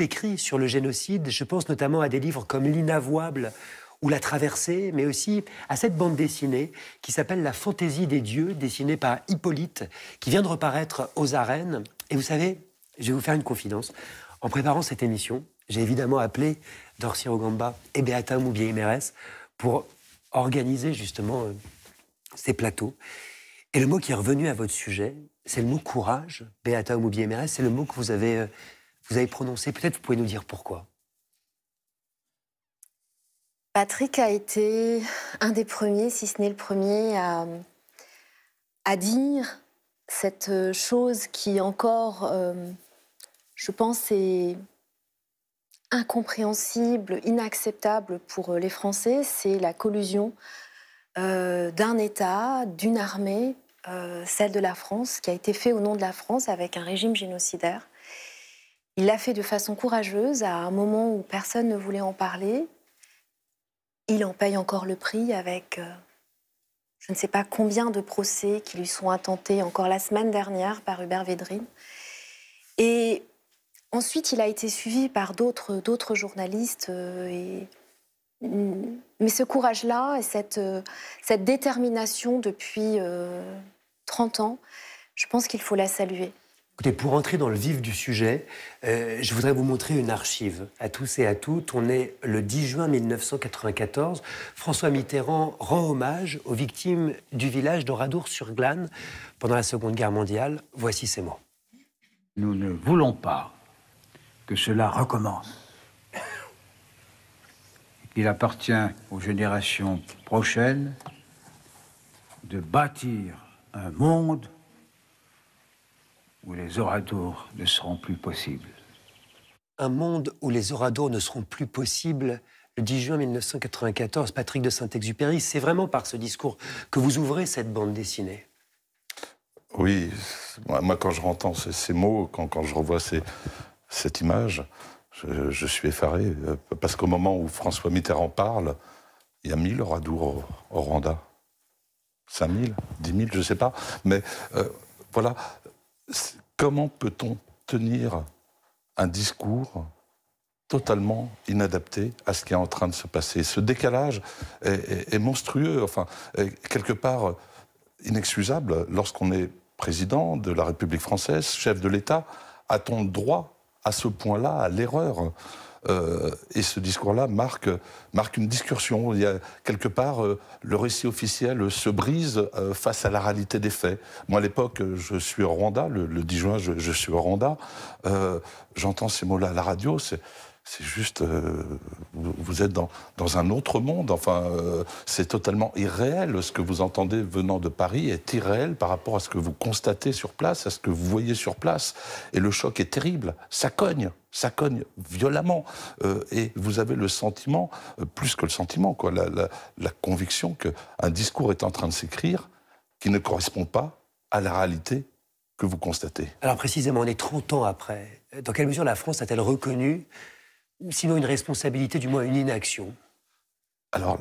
écrit sur le génocide. Je pense notamment à des livres comme L'inavouable ou La traversée, mais aussi à cette bande dessinée qui s'appelle La fantaisie des dieux, dessinée par Hippolyte, qui vient de reparaître aux arènes. Et vous savez, je vais vous faire une confidence. En préparant cette émission, j'ai évidemment appelé Dorcy Rogamba et Beata moubier mérès pour organiser justement euh, ces plateaux. Et le mot qui est revenu à votre sujet, c'est le mot courage, Beata moubier mérès c'est le mot que vous avez euh, vous avez prononcé. Peut-être vous pouvez nous dire pourquoi. Patrick a été un des premiers, si ce n'est le premier, à, à, dire cette chose qui encore, euh, je pense, est incompréhensible, inacceptable pour les Français, c'est la collusion euh, d'un État, d'une armée, euh, celle de la France, qui a été faite au nom de la France avec un régime génocidaire. Il l'a fait de façon courageuse, à un moment où personne ne voulait en parler. Il en paye encore le prix avec euh, je ne sais pas combien de procès qui lui sont intentés encore la semaine dernière par Hubert Védrine. Et ensuite, il a été suivi par d'autres journalistes. Euh, mm, mais ce courage-là et cette, euh, cette détermination depuis 30 ans, je pense qu'il faut la saluer pour entrer dans le vif du sujet, euh, je voudrais vous montrer une archive. À tous et à toutes, on est le 10 juin 1994. François Mitterrand rend hommage aux victimes du village d'Oradour-sur-Glane pendant la Seconde Guerre mondiale. Voici ses mots. Nous ne voulons pas que cela recommence. Il appartient aux générations prochaines de bâtir un monde où les oradours ne seront plus possibles. Un monde où les oradours ne seront plus possibles, le 10 juin 1994, Patrick de Saint-Exupéry, c'est vraiment par ce discours que vous ouvrez cette bande dessinée. Oui, moi quand je rentends ces, mots, quand, je revois cette image, je, suis effaré, euh, parce qu'au moment où François Mitterrand parle, il y a mille oradours au, Rwanda. 5000, 10 000, je ne sais pas. Mais euh, voilà, comment peut-on tenir un discours totalement inadapté à ce qui est en train de se passer. Ce décalage est, monstrueux, enfin, quelque part inexcusable lorsqu'on est président de la République française, chef de l'État. A-t-on droit à ce point-là à l'erreur euh, et ce discours-là marque, marque une discursion. Il y a, quelque part, euh, le récit officiel se brise euh, face à la réalité des faits. Moi, à l'époque, je suis au Rwanda, le, 10 juin, je, suis au Rwanda. J'entends ces mots-là à la radio, c'est c'est juste, euh, vous êtes dans, un autre monde. Enfin, euh, c'est totalement irréel. Ce que vous entendez venant de Paris est irréel par rapport à ce que vous constatez sur place, à ce que vous voyez sur place. Et le choc est terrible. Ça cogne, ça cogne violemment. Euh, et vous avez le sentiment, plus que le sentiment, quoi, la, la, la conviction qu'un discours est en train de s'écrire qui ne correspond pas à la réalité que vous constatez. Alors précisément, on est 30 ans après. Dans quelle mesure la France a-t-elle reconnu sinon une responsabilité, du moins une inaction Alors,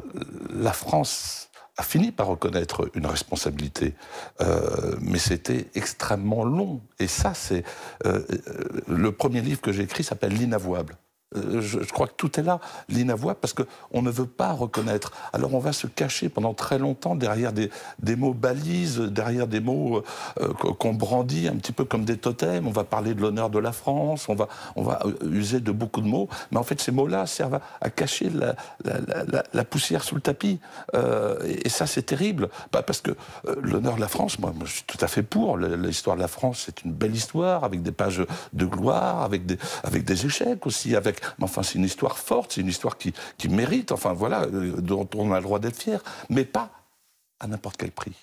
la France a fini par reconnaître une responsabilité, euh, mais c'était extrêmement long. Et ça, c'est euh, euh, le premier livre que j'ai écrit s'appelle L'inavouable. Euh, je, crois que tout est là, l'inavouable, parce qu'on ne veut pas reconnaître. Alors on va se cacher pendant très longtemps derrière des, mots balises, derrière des mots euh, euh, qu'on brandit un petit peu comme des totems. On va parler de l'honneur de la France, on va, on va user de beaucoup de mots, mais en fait ces mots-là servent à, cacher la, poussière sous le tapis. et, ça c'est terrible, Pas parce que l'honneur de la France, moi, moi, je suis tout à fait pour. L'histoire de la France, c'est une belle histoire, avec des pages de gloire, avec des, avec des échecs aussi, avec mais enfin, c'est une histoire forte, c'est une histoire qui, mérite, enfin voilà, euh, dont on a le droit d'être fier, mais pas à n'importe quel prix.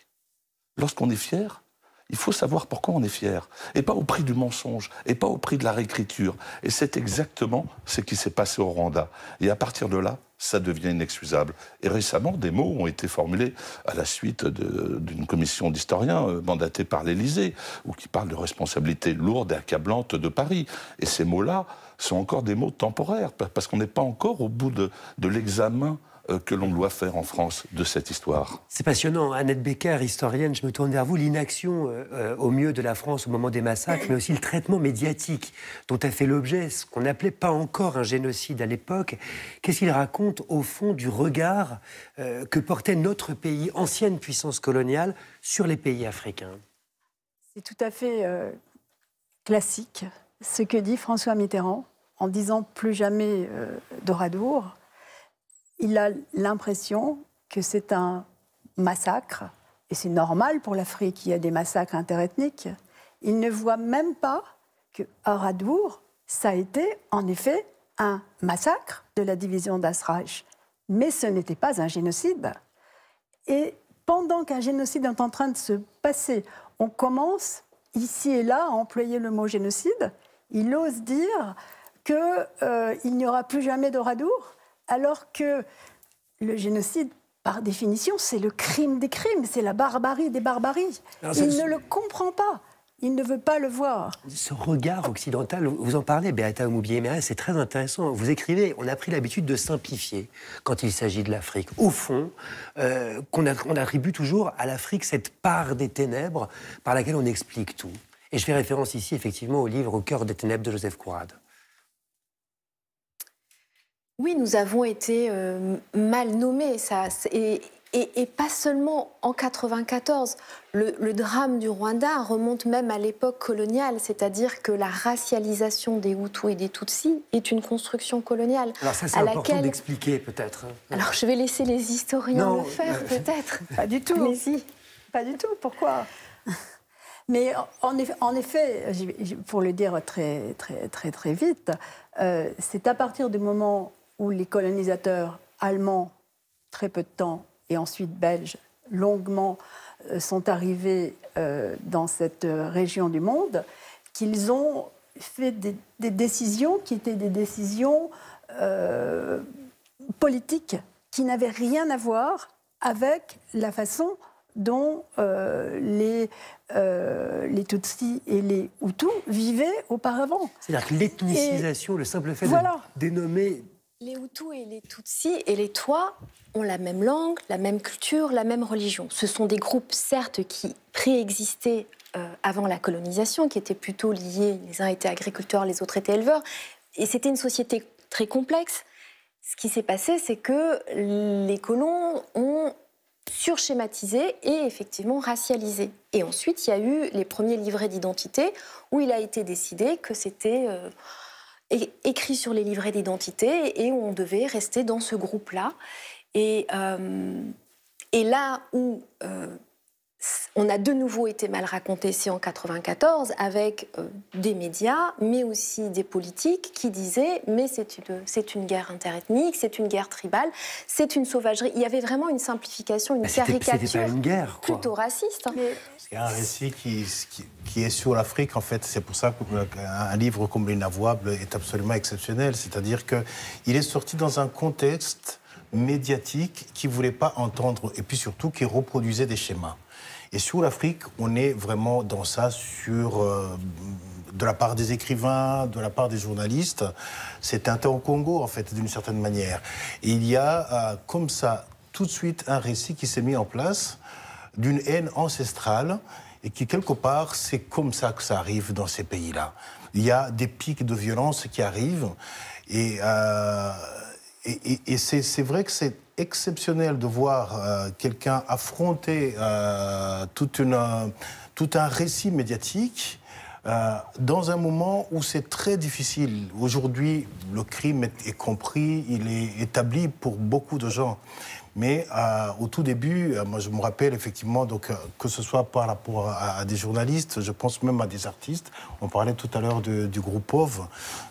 Lorsqu'on est fier, il faut savoir pourquoi on est fier, et pas au prix du mensonge, et pas au prix de la réécriture. Et c'est exactement ce qui s'est passé au Rwanda. Et à partir de là, ça devient inexcusable. Et récemment, des mots ont été formulés à la suite d'une commission d'historiens euh, mandatée par l'Élysée, ou qui parle de responsabilité lourdes et accablantes de Paris. Et ces mots-là, sont encore des mots temporaires, parce qu'on n'est pas encore au bout de, l'examen euh, que l'on doit faire en France de cette histoire. C'est passionnant. Annette Becker, historienne, je me tourne vers vous. L'inaction euh, euh, au mieux de la France au moment des massacres, mais aussi le traitement médiatique dont a fait l'objet ce qu'on n'appelait pas encore un génocide à l'époque. Qu'est-ce qu'il raconte au fond du regard que portait notre pays, ancienne puissance coloniale, sur les pays africains C'est tout à fait classique ce que dit François Mitterrand en disant plus jamais euh, Doradour, il a l'impression que c'est un massacre, et c'est normal pour l'Afrique, il y a des massacres interethniques. Il ne voit même pas que ça a été en effet un massacre de la division d'Asrach, mais ce n'était pas un génocide. Et pendant qu'un génocide est en train de se passer, on commence ici et là à employer le mot génocide, il ose dire qu'il euh, n'y aura plus jamais d'Oradour, alors que le génocide, par définition, c'est le crime des crimes, c'est la barbarie des barbaries. Il ne le comprend pas. Il ne veut pas le voir. Ce regard occidental, vous en parlez, Beata Moubier, c'est très intéressant. Vous écrivez, on a pris l'habitude de simplifier quand il s'agit de l'Afrique. Au fond, euh, on qu'on attribue toujours à l'Afrique cette part des ténèbres par laquelle on explique tout. Et je fais référence ici effectivement au livre Au cœur des ténèbres de Joseph Courade. Oui, nous avons été euh, mal nommés, ça. Et, pas seulement en 1994. Le, drame du Rwanda remonte même à l'époque coloniale, c'est-à-dire que la racialisation des Hutus et des Tutsis est une construction coloniale. Alors ça, c'est important d'expliquer peut-être. Hein. Alors je vais laisser les historiens le faire euh, peut-être. Pas du tout. Mais si. Pas du tout. Pourquoi Mais en, en effet, pour le dire très très très très vite, euh, c'est à partir du moment où les colonisateurs allemands, très peu de temps, et ensuite belges, longuement, euh, sont arrivés euh, dans cette euh, région du monde, qu'ils ont fait des, décisions qui étaient des décisions politiques qui n'avaient rien à voir avec la façon dont les, Tutsis et les Hutus vivaient auparavant. C'est-à-dire que l'ethnicisation, le simple fait de dénommer les Hutus et les Tutsis et les Tois ont la même langue, la même culture, la même religion. Ce sont des groupes, certes, qui préexistaient euh, avant la colonisation, qui étaient plutôt liés, les uns étaient agriculteurs, les autres étaient éleveurs, et c'était une société très complexe. Ce qui s'est passé, c'est que les colons ont surschématisé et effectivement racialisé. Et ensuite, il y a eu les premiers livrets d'identité où il a été décidé que c'était... Euh, écrit sur les livrets d'identité et on devait rester dans ce groupe-là. Et, euh, et là où euh, on a de nouveau été mal raconté ici en 94 avec euh, des médias, mais aussi des politiques qui disaient mais c'est une, une guerre interethnique, c'est une guerre tribale, c'est une sauvagerie. Il y avait vraiment une simplification, une bah, caricature pas une guerre, plutôt raciste. Hein. C'est un récit qui, est sur l'Afrique en fait. C'est pour ça qu'un euh, livre comme L'Inavouable est absolument exceptionnel. C'est-à-dire qu'il est sorti dans un contexte médiatique qui ne voulait pas entendre et puis surtout qui reproduisait des schémas. Et sur l'Afrique, on est vraiment dans ça sur... Euh, de la part des écrivains, de la part des journalistes, c'est un temps au Congo, en fait, d'une certaine manière. Et il y a, euh, comme ça, tout de suite un récit qui s'est mis en place d'une haine ancestrale et qui, quelque part, c'est comme ça que ça arrive dans ces pays-là. Il y a des pics de violence qui arrivent et... Euh, et, c'est vrai que c'est exceptionnel de voir euh, quelqu'un affronter euh, toute tout un récit médiatique euh, dans un moment où c'est très difficile. Aujourd'hui, le crime est, compris, il est établi pour beaucoup de gens. Mais euh, au tout début, euh, moi je me rappelle effectivement, donc, euh, que ce soit par rapport à, des journalistes, je pense même à des artistes. On parlait tout à l'heure du groupe POV,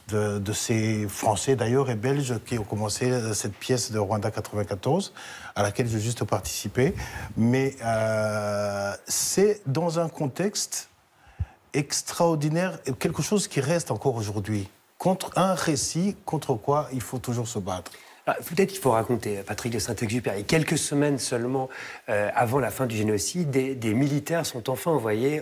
de, ces Français d'ailleurs et Belges qui ont commencé cette pièce de Rwanda 94, à laquelle j'ai juste participé. Mais c'est dans un contexte extraordinaire, quelque chose qui reste encore aujourd'hui. Contre un récit, contre quoi il faut toujours se battre. Bah, peut-être qu'il faut raconter, Patrick de Saint-Exupéry, quelques semaines seulement euh, avant la fin du génocide, des, militaires sont enfin envoyés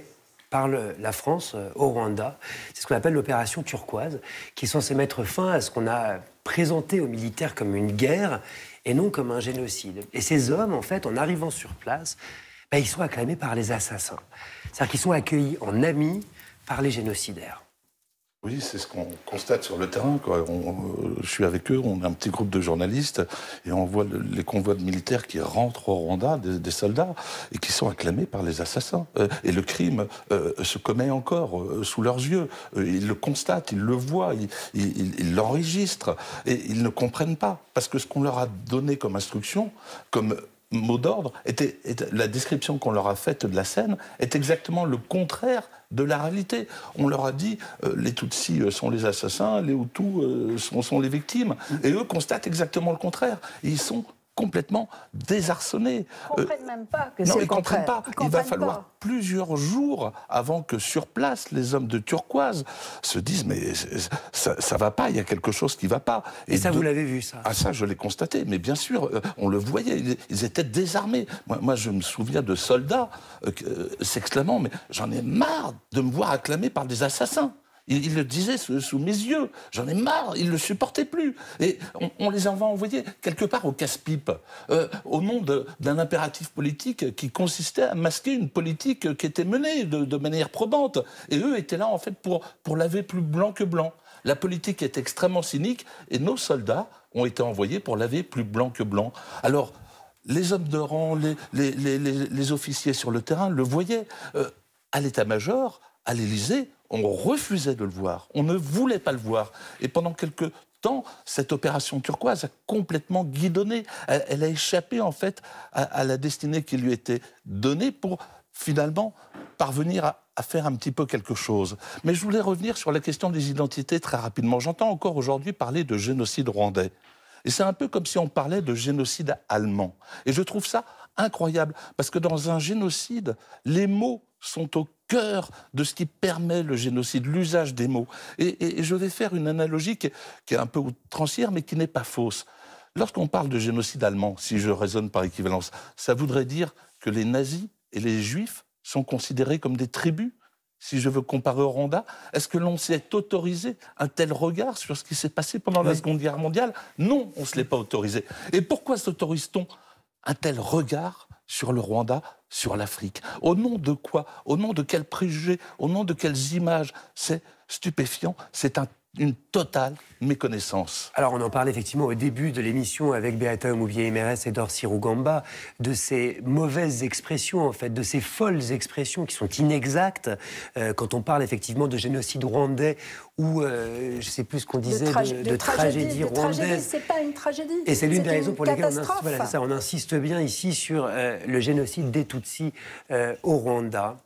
par la France euh, au Rwanda. C'est ce qu'on appelle l'opération turquoise, qui est censée mettre fin à ce qu'on a présenté aux militaires comme une guerre et non comme un génocide. Et ces hommes, en fait, en arrivant sur place, bah, ils sont acclamés par les assassins. C'est-à-dire qu'ils sont accueillis en amis par les génocidaires. Oui, c'est ce qu'on constate sur le terrain. On, euh, je suis avec eux, on a un petit groupe de journalistes et on voit les convois de militaires qui rentrent au Rwanda, des, soldats, et qui sont acclamés par les assassins. Euh, et le crime euh, se commet encore sous leurs yeux. ils le constatent, ils le voient, ils l'enregistrent et ils ne comprennent pas. Parce que ce qu'on leur a donné comme instruction, comme mot d'ordre, était, la description qu'on leur a faite de la scène est exactement le contraire de la réalité. On leur a dit euh, les Tutsis euh, sont les assassins, les Hutus euh, sont, les victimes. Et eux constatent exactement le contraire. ils sont complètement désarçonnés. Ils ne comprennent même pas que euh, c'est il va falloir plusieurs jours avant que sur place, les hommes de turquoise se disent mais ça ne va pas, il y a quelque chose qui ne va pas. Et, ça, vous l'avez vu, ça Ah, ça, je l'ai constaté. Mais bien sûr, euh, on le voyait, ils étaient désarmés. Moi, je me souviens de soldats euh, s'exclamant, mais j'en ai marre de me voir acclamé par des assassins. Il, le disait sous, mes yeux. J'en ai marre. ils ne le supportaient plus. Et on, les avait envoyés quelque part au casse-pipe, euh, au nom d'un impératif politique qui consistait à masquer une politique qui était menée de, manière probante. Et eux étaient là, en fait, pour, pour laver plus blanc que blanc. La politique est extrêmement cynique et nos soldats ont été envoyés pour laver plus blanc que blanc. Alors, les hommes de rang, les, officiers sur le terrain le voyaient. Euh, à l'état-major, à l'Élysée, on refusait de le voir, on ne voulait pas le voir. Et pendant quelques temps, cette opération turquoise a complètement guidonné. Elle, a échappé en fait à, la destinée qui lui était donnée pour finalement parvenir à, à, faire un petit peu quelque chose. Mais je voulais revenir sur la question des identités très rapidement. J'entends encore aujourd'hui parler de génocide rwandais. Et c'est un peu comme si on parlait de génocide allemand. Et je trouve ça incroyable, parce que dans un génocide, les mots sont au cœur de ce qui permet le génocide, l'usage des mots. Et, je vais faire une analogie qui, est un peu outrancière, mais qui n'est pas fausse. Lorsqu'on parle de génocide allemand, si je raisonne par équivalence, ça voudrait dire que les nazis et les juifs sont considérés comme des tribus si je veux comparer au Rwanda, est-ce que l'on s'est autorisé un tel regard sur ce qui s'est passé pendant la Seconde Guerre mondiale Non, on ne se l'est pas autorisé. Et pourquoi s'autorise-t-on un tel regard sur le Rwanda sur l'Afrique. Au nom de quoi Au nom de quels préjugés Au nom de quelles images C'est stupéfiant, c'est un une totale méconnaissance. Alors on en parle effectivement au début de l'émission avec Beata mouvier emeres et Dorcy Rougamba, de ces mauvaises expressions en fait, de ces folles expressions qui sont inexactes euh, quand on parle effectivement de génocide rwandais ou je euh, je sais plus ce qu'on disait de, tragédie, rwandaise. C'est pas une tragédie. Et c'est l'une des raisons pour lesquelles on insiste, ça, on insiste bien ici sur euh, le génocide des Tutsis au Rwanda.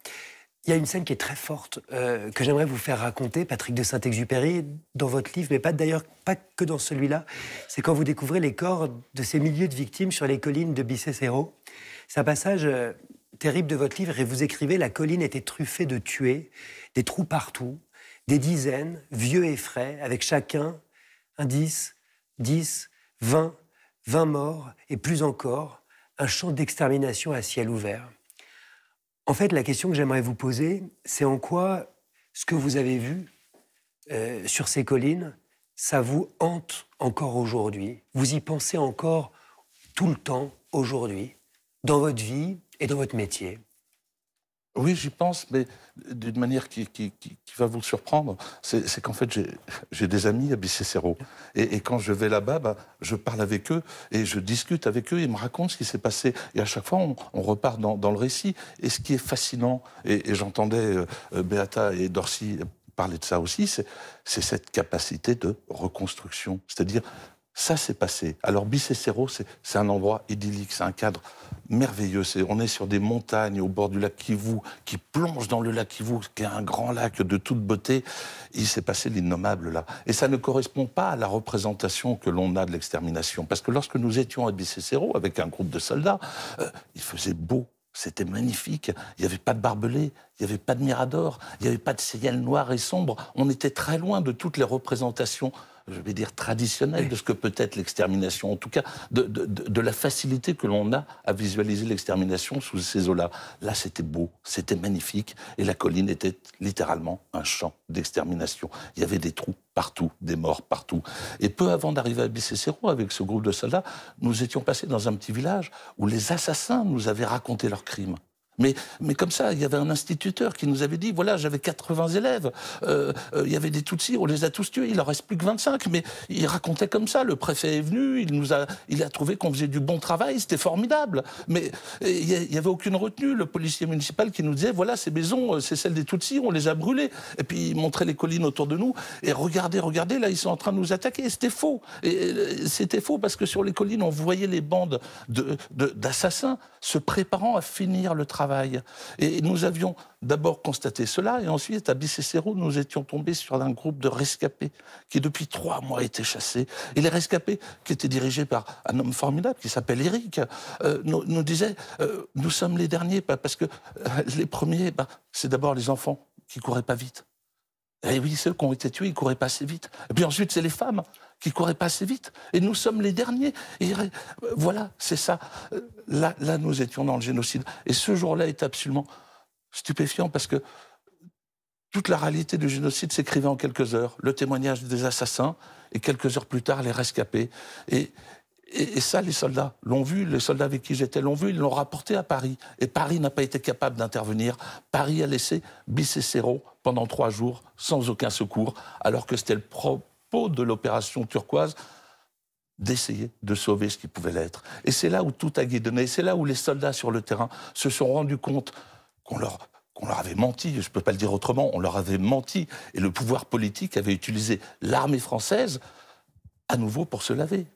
Il y a une scène qui est très forte euh, que j'aimerais vous faire raconter, Patrick de Saint-Exupéry, dans votre livre, mais pas d'ailleurs pas que dans celui-là. C'est quand vous découvrez les corps de ces milliers de victimes sur les collines de Bicécéro. C'est un passage euh, terrible de votre livre et vous écrivez la colline était truffée de tués, des trous partout, des dizaines, vieux et frais, avec chacun un 10, 10, 20, 20 morts et plus encore, un champ d'extermination à ciel ouvert. En fait, la question que j'aimerais vous poser, c'est en quoi ce que vous avez vu euh, sur ces collines, ça vous hante encore aujourd'hui. Vous y pensez encore tout le temps aujourd'hui, dans votre vie et dans votre métier. Oui, j'y pense, mais d'une manière qui, va vous surprendre. C'est qu'en fait, j'ai des amis à Bicicero. Et, et quand je vais là-bas, bah, je parle avec eux et je discute avec eux. Ils me racontent ce qui s'est passé. Et à chaque fois, on, repart dans, le récit. Et ce qui est fascinant, et, j'entendais euh, Beata et Dorcy parler de ça aussi, c'est cette capacité de reconstruction. C'est-à-dire, ça, s'est passé. Alors, Bicécéro, c'est un endroit idyllique, c'est un cadre merveilleux. on est sur des montagnes au bord du lac Kivu, qui plonge dans le lac Kivu, qui est un grand lac de toute beauté. Il s'est passé l'innommable là. Et ça ne correspond pas à la représentation que l'on a de l'extermination. Parce que lorsque nous étions à Bicécéro, avec un groupe de soldats, euh, il faisait beau. C'était magnifique. Il n'y avait pas de barbelés, il n'y avait pas de miradors, il n'y avait pas de ciel noir et sombre. On était très loin de toutes les représentations je vais dire, traditionnel de ce que peut être l'extermination, en tout cas de, la facilité que l'on a à visualiser l'extermination sous ces eaux-là. Là, c'était beau, c'était magnifique, et la colline était littéralement un champ d'extermination. Il y avait des trous partout, des morts partout. Et peu avant d'arriver à Bicécéro, avec ce groupe de soldats, nous étions passés dans un petit village où les assassins nous avaient raconté leurs crimes. Mais, comme ça, il y avait un instituteur qui nous avait dit, voilà, j'avais 80 élèves, euh, euh, il y avait des Tutsis, on les a tous tués, il en reste plus que 25. Mais il racontait comme ça, le préfet est venu, il, nous a, il a trouvé qu'on faisait du bon travail, c'était formidable. Mais il n'y avait aucune retenue. Le policier municipal qui nous disait, voilà, ces maisons, euh, c'est celles des Tutsis, on les a brûlées. Et puis il montrait les collines autour de nous, et regardez, regardez, là, ils sont en train de nous attaquer. C'était faux. c'était faux parce que sur les collines, on voyait les bandes d'assassins se préparant à finir le travail et nous avions d'abord constaté cela, et ensuite, à Bicicero, nous étions tombés sur un groupe de rescapés qui, depuis trois mois, étaient chassés. Et les rescapés, qui étaient dirigés par un homme formidable qui s'appelle Eric, euh, nous, disaient euh, Nous sommes les derniers, bah, parce que euh, les premiers, bah, c'est d'abord les enfants qui couraient pas vite. Et oui, ceux qui ont été tués, ils couraient pas assez vite. Et puis ensuite, c'est les femmes qui couraient pas assez vite. Et nous sommes les derniers. Et euh, voilà, c'est ça. Euh, là, nous étions dans le génocide. Et ce jour-là est absolument stupéfiant parce que toute la réalité du génocide s'écrivait en quelques heures. Le témoignage des assassins et quelques heures plus tard, les rescapés. Et, et, ça, les soldats l'ont vu, les soldats avec qui j'étais l'ont vu, ils l'ont rapporté à Paris. Et Paris n'a pas été capable d'intervenir. Paris a laissé Bicécéro pendant trois jours sans aucun secours, alors que c'était le propre, de l'opération turquoise d'essayer de sauver ce qui pouvait l'être. Et c'est là où tout a guidonné, c'est là où les soldats sur le terrain se sont rendus compte qu'on leur, qu'on leur avait menti, je ne peux pas le dire autrement, on leur avait menti, et le pouvoir politique avait utilisé l'armée française à nouveau pour se laver.